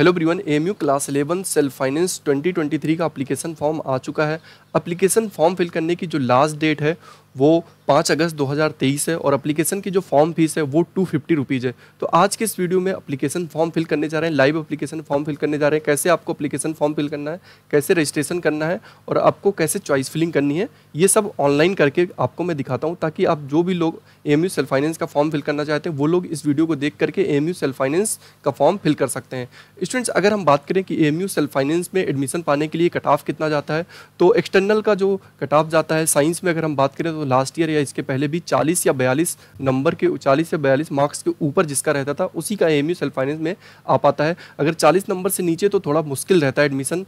hello ब्रीवन you class eleven self finance 2023 का application form आ चुका है एप्लीकेशन फॉर्म फिल करने की जो लास्ट डेट है वो पाँच अगस्त 2023 है और अप्लीकेशन की जो फॉर्म फीस है वो टू फिफ्टी रुपीज़ है तो आज के इस वीडियो में अप्लीकेशन फॉर्म फिल करने जा रहे हैं लाइव अप्लीकेशन फॉर्म फिल करने जा रहे हैं कैसे आपको अप्लीकेशन फॉर्म फिल करना है कैसे रजिस्ट्रेशन करना है और आपको कैसे चॉइस फिलिंग करनी है ये सब ऑनलाइन करके आपको मैं दिखाता हूँ ताकि आप जो भी लोग ए एम सेल्फ फाइनेंस का फॉर्म फिल करना चाहते हैं वो लोग इस वीडियो को देख करके ए एम सेल्फ फाइनेंस का फॉर्म फिल कर सकते हैं स्टूडेंट्स अगर हम बात करें कि ए एम सेल्फ फाइनेंस में एडमिशन पाने के लिए कट ऑफ कितना जाता है तो एक्सटर्नल का जो कट ऑफ जाता है साइंस में अगर हम बात करें तो लास्ट ईयर या इसके पहले भी 40 या 42 नंबर के 40 या 42 मार्क्स के ऊपर जिसका रहता था उसी का एम सेल्फ फाइनेंस में आ पाता है अगर 40 नंबर से नीचे तो थोड़ा मुश्किल रहता है एडमिशन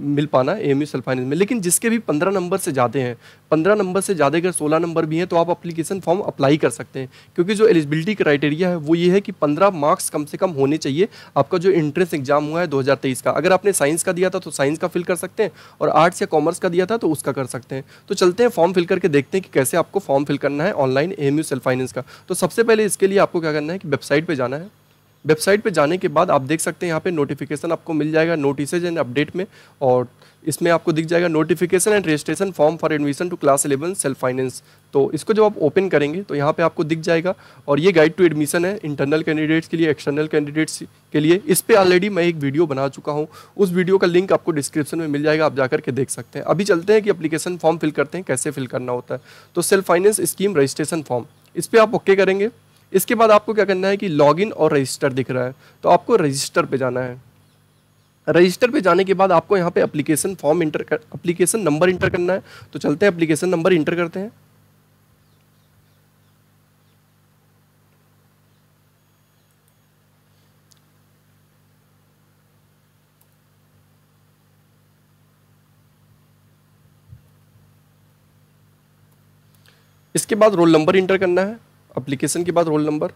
मिल पाना एम सेल्फ फाइनेंस में लेकिन जिसके भी पंद्रह नंबर से ज़्यादा हैं पंद्रह नंबर से ज़्यादा अगर सोलह नंबर भी हैं तो आप अप्लीकेशन फॉर्म अप्लाई कर सकते हैं क्योंकि जो एलिजिबिलिटी क्राइटेरिया है वो ये है कि पंद्रह मार्क्स कम से कम होने चाहिए आपका जो एंट्रेंस एग्जाम हुआ है दो का अगर आपने साइंस का दिया था तो साइंस का फिल कर सकते हैं और आर्ट्स या कॉमर्स का दिया था तो उसका कर सकते हैं तो चलते हैं फॉर्म फिल करके देखते हैं कि कैसे आपको फॉर्म फिल करना है ऑनलाइन एम सेल्फ फाइनेंस का तो सबसे पहले इसके लिए आपको क्या करना है कि वेबसाइट पर जाना है वेबसाइट पे जाने के बाद आप देख सकते हैं यहाँ पे नोटिफिकेशन आपको मिल जाएगा नोटिस एंड अपडेट में और इसमें आपको दिख जाएगा notification and registration form for admission to class eleven self finance तो इसको जब आप ओपन करेंगे तो यहाँ पे आपको दिख जाएगा और ये गाइड टू एडमिशन है इंटरनल कैंडिडेट्स के लिए एक्सटर्नल कैंडिडेट्स के लिए इस पर ऑलरेडी मैं एक वीडियो बना चुका हूँ उस वीडियो का लिंक आपको डिस्क्रिप्शन में मिल जाएगा आप जाकर के देख सकते हैं अभी चलते हैं कि अप्लीकेशन फॉर्म फिल करते हैं कैसे फिल करना होता है तो self finance scheme registration form इस पर आप ओके करेंगे इसके बाद आपको क्या करना है कि लॉगिन और रजिस्टर दिख रहा है तो आपको रजिस्टर पे जाना है रजिस्टर पे जाने के बाद आपको यहाँ पे एप्लीकेशन फॉर्म इंटर कर एप्लीकेशन नंबर इंटर करना है तो चलते हैं एप्लीकेशन नंबर इंटर करते हैं इसके बाद रोल नंबर इंटर करना है अप्लीकेशन के बाद रोल नंबर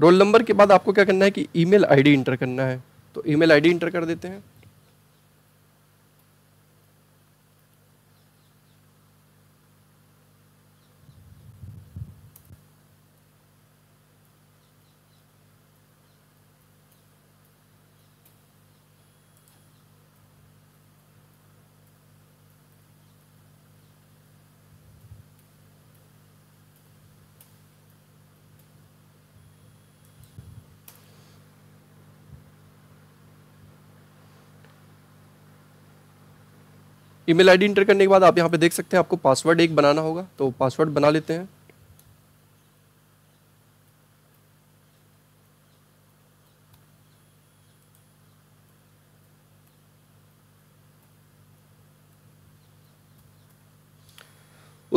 रोल नंबर के बाद आपको क्या करना है कि ईमेल आईडी इंटर करना है तो ईमेल आईडी इंटर कर देते हैं ईमेल आईडी इंटर करने के बाद आप यहाँ पे देख सकते हैं आपको पासवर्ड एक बनाना होगा तो पासवर्ड बना लेते हैं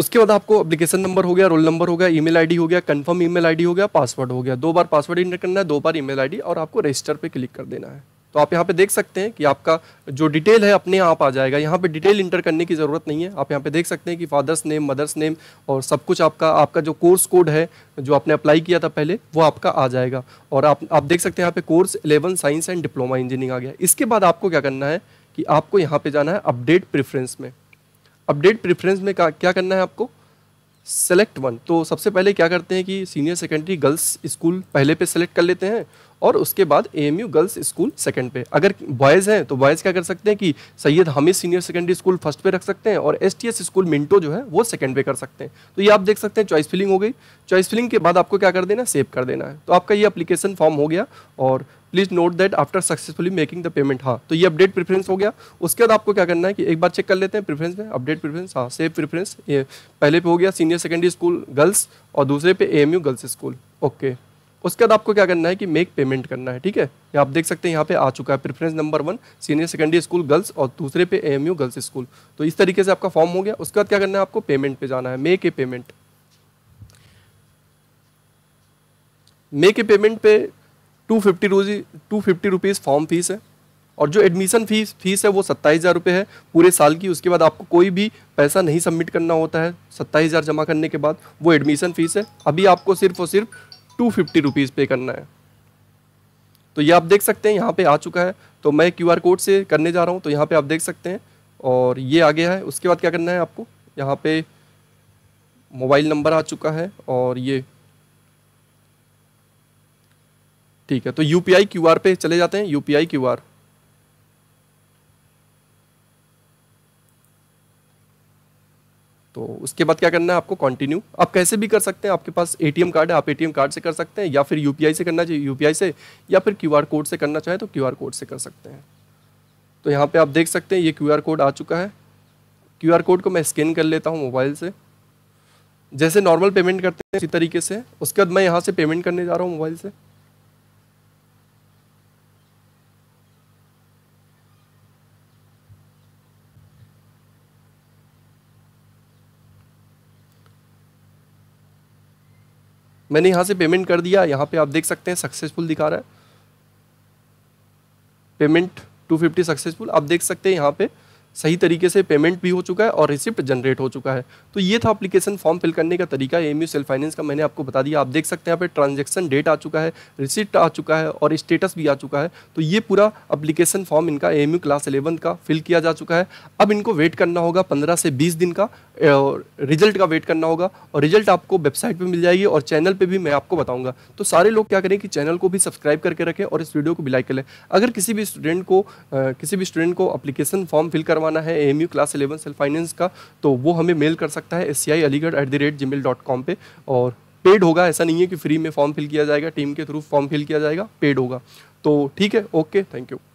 उसके बाद आपको एप्लीकेशन नंबर हो गया रोल नंबर हो गया ईमेल आईडी हो गया कंफर्म ईमेल आईडी हो गया पासवर्ड हो गया दो बार पासवर्ड इंटर करना है दो बार ईमेल आईडी और आपको रजिस्टर पे क्लिक कर देना है तो आप यहाँ पे देख सकते हैं कि आपका जो डिटेल है अपने आप आ जाएगा यहाँ पे डिटेल इंटर करने की ज़रूरत नहीं है आप यहाँ पे देख सकते हैं कि फादर्स नेम मदर्स नेम और सब कुछ आपका आपका जो कोर्स कोड है जो आपने अप्लाई किया था पहले वो आपका आ जाएगा और आप आप देख सकते हैं यहाँ पे course eleven science and diploma engineering आ गया इसके बाद आपको क्या करना है कि आपको यहाँ पर जाना है अपडेट प्रिफ्रेंस में अपडेट प्रिफ्रेंस में क्या करना है आपको सेलेक्ट वन तो सबसे पहले क्या करते हैं कि सीनियर सेकेंडरी गर्ल्स स्कूल पहले पे सेलेक्ट कर लेते हैं और उसके बाद ए गर्ल्स स्कूल सेकेंड पे अगर बॉयज़ हैं तो बॉयज़ क्या कर सकते हैं कि Syed Hamid senior secondary school first पे रख सकते हैं और S T S school Minto जो है वो सेकेंड पे कर सकते हैं तो ये आप देख सकते हैं चॉइस फिलिंग हो गई चॉइस फिलिंग के बाद आपको क्या कर देना सेव कर देना है तो आपका ये अप्लीकेशन फॉर्म हो गया और please note that after successfully making the payment हाँ तो ये अपडेट प्रेफरेंस हो गया उसके बाद आपको क्या करना है कि एक बार चेक कर लेते हैं प्रेफरेंस में अपडेट प्रेफरेंस हाँ सेव प्रेफरेंस ये पहले पे हो गया सीनियर सेकेंडरी स्कूल गर्ल्स और दूसरे पे एएमयू गर्ल्स स्कूल ओके उसके बाद आपको क्या करना है कि मेक पेमेंट करना है ठीक है आप देख सकते हैं यहाँ पे आ चुका है preference number one senior secondary school girls और दूसरे पे एएमयू गर्ल्स स्कूल तो इस तरीके से आपका फॉर्म हो गया उसके बाद क्या करना है आपको पेमेंट पे जाना है make a payment make a payment pay two fifty rupees two fifty rupees form fees है और जो एडमिशन फीस फीस है वो सत्ताईस हज़ार रुपये है पूरे साल की उसके बाद आपको कोई भी पैसा नहीं सबमिट करना होता है सत्ताईस हज़ार जमा करने के बाद वो एडमिशन फ़ीस है अभी आपको सिर्फ और सिर्फ टू फिफ्टी रुपीज़ पे करना है तो ये आप देख सकते हैं यहाँ पे आ चुका है तो मैं क्यू आर कोड से करने जा रहा हूँ तो यहाँ पर आप देख सकते हैं और ये आ गया है उसके बाद क्या करना है आपको यहाँ पर मोबाइल नंबर आ चुका है और ये ठीक है तो U P I Q R पे चले जाते हैं U P I Q R तो उसके बाद क्या करना है आपको कंटिन्यू आप कैसे भी कर सकते हैं आपके पास एटीएम कार्ड है आप एटीएम कार्ड से कर सकते हैं या फिर यूपीआई से करना चाहिए यूपीआई से या फिर क्यूआर कोड से करना चाहे तो क्यूआर कोड से कर सकते हैं तो यहाँ पे आप देख सकते हैं ये क्यूआर कोड आ चुका है क्यूआर कोड को मैं स्कैन कर लेता हूँ मोबाइल से जैसे नॉर्मल पेमेंट करते हैं इसी तरीके से उसके बाद मैं यहाँ से पेमेंट करने जा रहा हूँ मोबाइल से मैंने यहाँ से पेमेंट कर दिया यहाँ पे आप देख सकते हैं सक्सेसफुल दिखा रहा है पेमेंट 250 सक्सेसफुल आप देख सकते हैं यहाँ पे सही तरीके से पेमेंट भी हो चुका है और रिसिप्ट जनरेट हो चुका है तो ये था अप्लीकेशन फॉर्म फिल करने का तरीका एम यू सेल फाइनेंस का मैंने आपको बता दिया आप देख सकते हैं यहाँ पे ट्रांजेक्शन डेट आ चुका है रिसिप्ट आ चुका है और स्टेटस भी आ चुका है तो ये पूरा अप्लीकेशन फॉर्म इनका एम क्लास इलेवन का फिल किया जा चुका है अब इनको वेट करना होगा पंद्रह से बीस दिन का रिजल्ट का वेट करना होगा और रिजल्ट आपको वेबसाइट पे मिल जाएगी और चैनल पे भी मैं आपको बताऊंगा तो सारे लोग क्या करें कि चैनल को भी सब्सक्राइब करके रखें और इस वीडियो को भी लाइक करें अगर किसी भी स्टूडेंट को किसी भी स्टूडेंट को अप्लीकेशन फॉर्म फिल करवाना है A class eleven self finance का तो वो हमें मेल कर सकता है S Aligarh at the rate gmail dot com पर और पेड होगा ऐसा नहीं है कि फ्री में फॉर्म फिल किया जाएगा टीम के थ्रू फॉर्म फिल किया जाएगा पेड होगा तो ठीक है ओके थैंक यू